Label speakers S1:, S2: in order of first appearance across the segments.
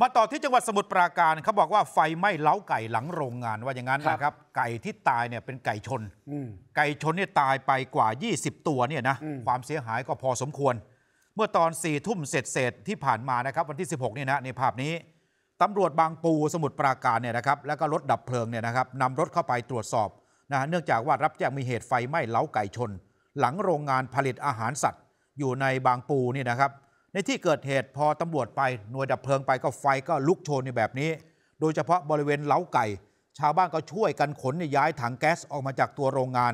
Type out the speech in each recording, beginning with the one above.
S1: มาต่อที่จังหวัดสมุทรปราการเขาบอกว่าไฟไหม้เล้าไก่หลังโรงงานว่าอย่างนั้นนะครับ ไก่ที่ตายเนี่ยเป็นไก่ชน ไก่ชนเนี่ยตายไปกว่า 20 ตัวเนี่ยนะความเสียหายก็พอสมควร เมื่อตอน4ี่ทุ่มเสร็จเศษที่ผ่านมานะครับวันที่ 16เนี่ยนะ ในภาพนี้ ตำรวจบางปูสมุทรปราการเนี่ยนะครับ แล้วก็รถดับเพลิงเนี่ยนะครับนำรถเข้าไปตรวจสอบนะเนื่องจากว่ารับแจ้งมีเหตุไฟไหม้เล้าไก่ชน หลังโรงงานผลิตอาหารสัตว์ อยู่ในบางปูนี่นะครับในที่เกิดเหตุพอตำรวจไปหน่วยดับเพลิงไปก็ไฟก็ลุกโชนในแบบนี้ โดยเฉพาะบริเวณเล้าไก่ ชาวบ้านก็ช่วยกันขนย้ายถังแก๊สออกมาจากตัวโรงงาน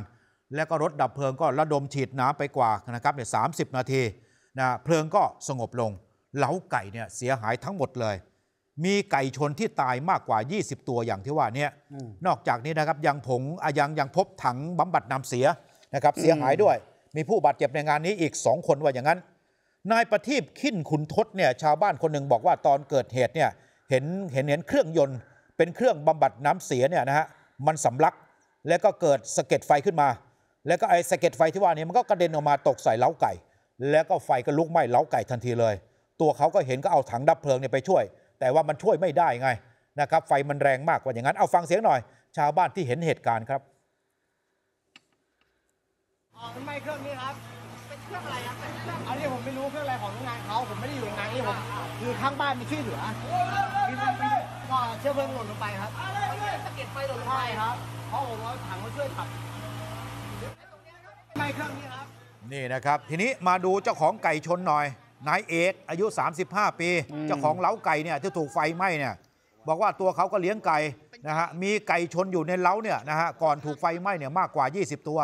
S1: และก็รถดับเพลิงก็ระดมฉีดน้ำไปกว่านะครับเนี่ยสานาทีนะเพลิงก็สงบลง เล้าไก่เนี่ยเสียหายทั้งหมดเลย มีไก่ชนที่ตายมากกว่า 20 ตัวอย่างที่ว่านี่นอกจากนี้นะครับยังผงยังยังพบถังบำบัดน้ำเสียนะครับเสียหายด้วย มีผู้บาดเจ็บในงานนี้อีก2คนว่าอย่างนั้นนายประทีปขินขุนทศเนี่ยชาวบ้านคนหนึ่งบอกว่าตอนเกิดเหตุเนี่ยเห็นเห็นเห็นเครื่องยนต์เป็นเครื่องบำบัดน้ำเสียเนี่ยนะฮะมันสำลักแล้วก็เกิดสะเก็ดไฟขึ้นมา แล้วก็ไอ้สะเก็ดไฟที่ว่านี่มันก็กระเด็นออกมาตกใส่เล้าไก่ แล้วก็ไฟก็ลุกไหม้เล้าไก่ทันทีเลย ตัวเขาก็เห็นก็เอาถังดับเพลิงเนี่ยไปช่วย แต่ว่ามันช่วยไม่ได้ไงนะครับ ไฟมันแรงมากกว่าอย่างนั้น เอาฟังเสียงหน่อย ชาวบ้านที่เห็นเหตุการณ์ครับอ๋อมันไม้เครื่องนี้ครับเป็นเครื่องอะไรครับเป็นเครื่องเอาไม่ได้อยู่ตรงนั้นนี่ผมคือข้างบ้านมีชื่อเหลือมีมีก็เชื้อเพลิงหล่นลงไปครับสะเก็ดบไฟหล่นลงไปครับเพราะผมว่าถังมาช่วยขับไม่เครื่องนี้ครับนี่นะครับ ทีนี้มาดูเจ้าของไก่ชนหน่อย นายเอกอายุ 35 ปีเจ้าของเล้าไก่เนี่ยที่ถูกไฟไหม้เนี่ย บอกว่าตัวเขาก็เลี้ยงไก่นะฮะมีไก่ชนอยู่ในเล้าเนี่ยนะฮะก่อนถูกไฟไหม้เนี่ยมากกว่า 20 ตัว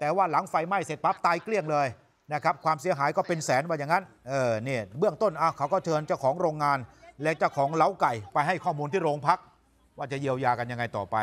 S1: แต่ว่าหลังไฟไหม้เสร็จปั๊บตายเกลี้ยงเลยนะครับความเสียหายก็เป็นแสนว่าอย่างนั้น เออเนี่ยเบื้องต้นเขาก็เชิญเจ้าของโรงงาน และเจ้าของเล้าไก่ไปให้ข้อมูลที่โรงพัก ว่าจะเยียวยากันยังไงต่อไป